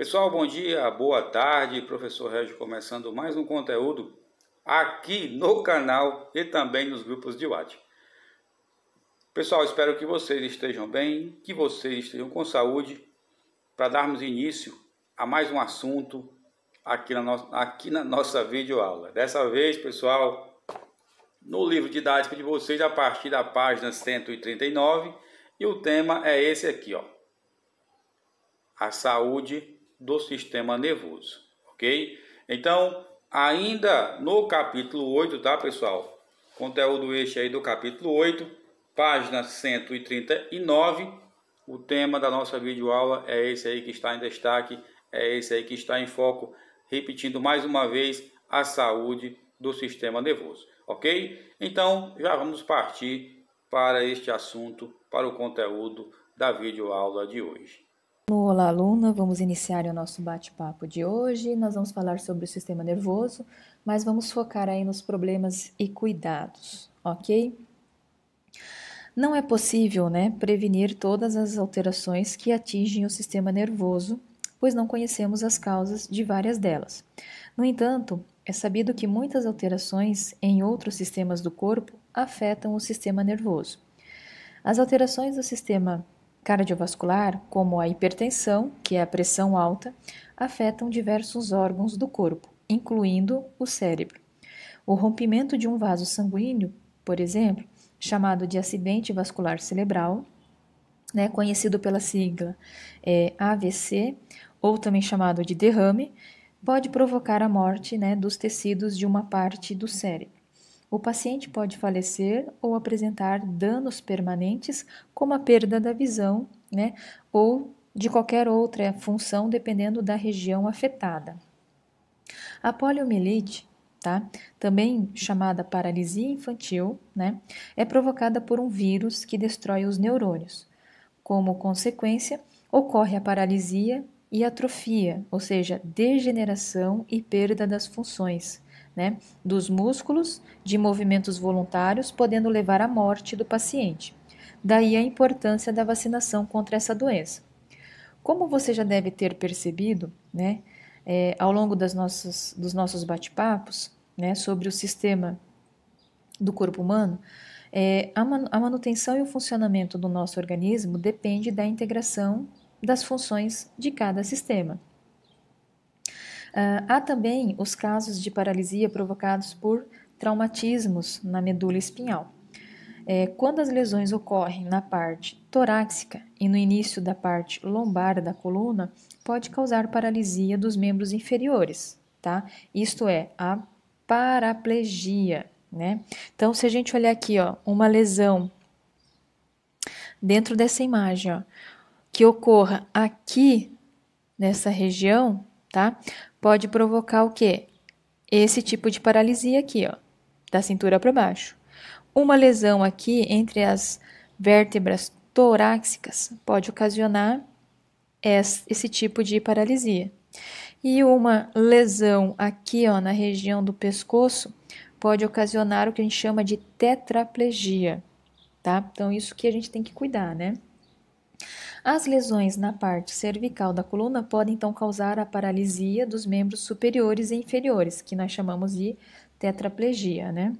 Pessoal, bom dia, boa tarde. Professor Régio começando mais um conteúdo aqui no canal e também nos grupos de WhatsApp. Pessoal, espero que vocês estejam bem, que vocês estejam com saúde, para darmos início a mais um assunto aqui na, nossa aqui na nossa videoaula. Dessa vez, pessoal, no livro didático de vocês, a partir da página 139, e o tema é esse aqui, ó. A saúde do sistema nervoso, ok? Então, ainda no capítulo 8, tá, pessoal? Conteúdo este aí do capítulo 8, página 139. O tema da nossa videoaula é esse aí que está em destaque, é esse aí que está em foco, repetindo mais uma vez a saúde do sistema nervoso, ok? Então, já vamos partir para este assunto, para o conteúdo da videoaula de hoje. No Olá Aluna, vamos iniciar o nosso bate-papo de hoje. Nós vamos falar sobre o sistema nervoso, mas vamos focar aí nos problemas e cuidados, ok? Não é possível, né, prevenir todas as alterações que atingem o sistema nervoso, pois não conhecemos as causas de várias delas. No entanto, é sabido que muitas alterações em outros sistemas do corpo afetam o sistema nervoso. As alterações do sistema nervoso cardiovascular, como a hipertensão, que é a pressão alta, afetam diversos órgãos do corpo, incluindo o cérebro. O rompimento de um vaso sanguíneo, por exemplo, chamado de acidente vascular cerebral, né, conhecido pela sigla é, AVC, ou também chamado de derrame, pode provocar a morte né, dos tecidos de uma parte do cérebro. O paciente pode falecer ou apresentar danos permanentes, como a perda da visão, né, ou de qualquer outra função, dependendo da região afetada. A poliomielite, tá, também chamada paralisia infantil, né, é provocada por um vírus que destrói os neurônios. Como consequência, ocorre a paralisia e atrofia, ou seja, degeneração e perda das funções, né, dos músculos, de movimentos voluntários, podendo levar à morte do paciente. Daí a importância da vacinação contra essa doença. Como você já deve ter percebido, né, é, ao longo das nossas, dos nossos bate-papos né, sobre o sistema do corpo humano, é, a, man, a manutenção e o funcionamento do nosso organismo depende da integração das funções de cada sistema. Ah, há também os casos de paralisia provocados por traumatismos na medula espinhal. É, quando as lesões ocorrem na parte torácica e no início da parte lombar da coluna, pode causar paralisia dos membros inferiores, tá? Isto é, a paraplegia, né? Então, se a gente olhar aqui, ó, uma lesão dentro dessa imagem, ó, que ocorra aqui nessa região, tá? Pode provocar o quê? Esse tipo de paralisia aqui, ó, da cintura para baixo. Uma lesão aqui entre as vértebras torácicas pode ocasionar esse tipo de paralisia. E uma lesão aqui, ó, na região do pescoço, pode ocasionar o que a gente chama de tetraplegia, tá? Então, isso que a gente tem que cuidar, né? As lesões na parte cervical da coluna podem então causar a paralisia dos membros superiores e inferiores, que nós chamamos de tetraplegia, né?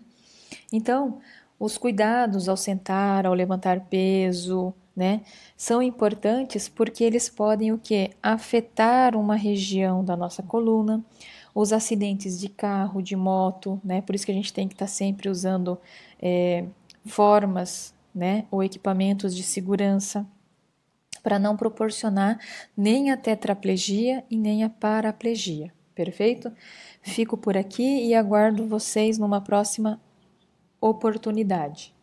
Então, os cuidados ao sentar, ao levantar peso, né, são importantes porque eles podem o que afetar uma região da nossa coluna, os acidentes de carro, de moto, né? Por isso que a gente tem que estar tá sempre usando é, formas, né, ou equipamentos de segurança para não proporcionar nem a tetraplegia e nem a paraplegia. Perfeito? Fico por aqui e aguardo vocês numa próxima oportunidade.